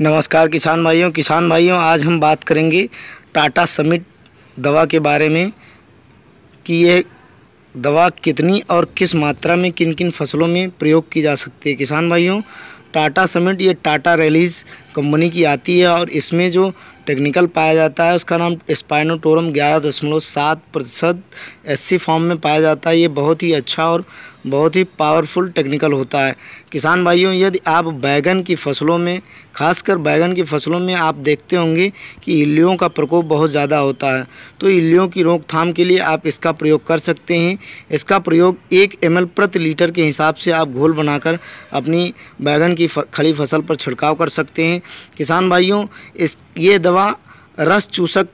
नमस्कार किसान भाइयों किसान भाइयों आज हम बात करेंगे टाटा समिट दवा के बारे में कि ये दवा कितनी और किस मात्रा में किन किन फसलों में प्रयोग की जा सकती है किसान भाइयों टाटा समिट ये टाटा रैलीज़ कंपनी की आती है और इसमें जो टेक्निकल पाया जाता है उसका नाम स्पाइनोटोरम ग्यारह दशमलव सात प्रतिशत एस फॉर्म में पाया जाता है ये बहुत ही अच्छा और बहुत ही पावरफुल टेक्निकल होता है किसान भाइयों यदि आप बैगन की फसलों में खासकर बैगन की फसलों में आप देखते होंगे कि इल्लियों का प्रकोप बहुत ज़्यादा होता है तो इल्लियों की रोकथाम के लिए आप इसका प्रयोग कर सकते हैं इसका प्रयोग एक एम प्रति लीटर के हिसाब से आप घोल बनाकर अपनी बैगन की खड़ी फसल पर छिड़काव कर सकते हैं किसान भाइयों इस ये दवा रस चूसक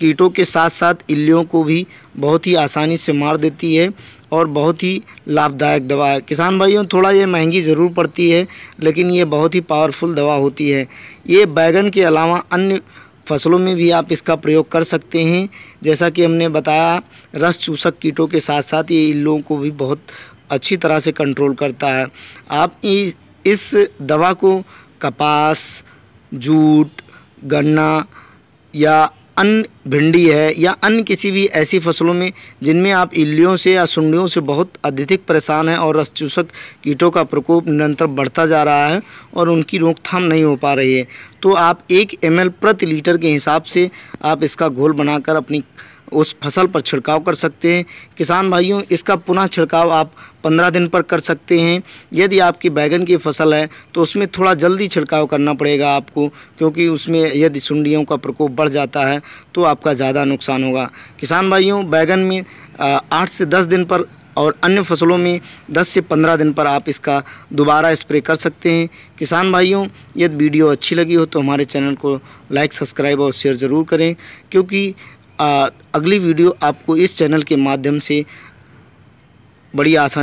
कीटों के साथ साथ इल्लियों को भी बहुत ही आसानी से मार देती है और बहुत ही लाभदायक दवा है किसान भाइयों थोड़ा ये महंगी ज़रूर पड़ती है लेकिन ये बहुत ही पावरफुल दवा होती है ये बैगन के अलावा अन्य फसलों में भी आप इसका प्रयोग कर सकते हैं जैसा कि हमने बताया रस चूसक कीटों के साथ साथ ये इल्लों को भी बहुत अच्छी तरह से कंट्रोल करता है आप इस दवा को कपास जूट गन्ना या अन्य भिंडी है या अन्य किसी भी ऐसी फसलों में जिनमें आप इल्लियों से या सुंडियों से बहुत अधिक परेशान हैं और रसचूसक कीटों का प्रकोप निरंतर बढ़ता जा रहा है और उनकी रोकथाम नहीं हो पा रही है तो आप एक एम प्रति लीटर के हिसाब से आप इसका घोल बनाकर अपनी उस फसल पर छिड़काव कर सकते हैं किसान भाइयों इसका पुनः छिड़काव आप पंद्रह दिन पर कर सकते हैं यदि आपकी बैगन की फसल है तो उसमें थोड़ा जल्दी छिड़काव करना पड़ेगा आपको क्योंकि उसमें यदि सुंडियों का प्रकोप बढ़ जाता है तो आपका ज़्यादा नुकसान होगा किसान भाइयों बैगन में आठ से दस दिन पर और अन्य फसलों में 10 से 15 दिन पर आप इसका दोबारा स्प्रे कर सकते हैं किसान भाइयों यदि वीडियो अच्छी लगी हो तो हमारे चैनल को लाइक सब्सक्राइब और शेयर ज़रूर करें क्योंकि अगली वीडियो आपको इस चैनल के माध्यम से बड़ी आसान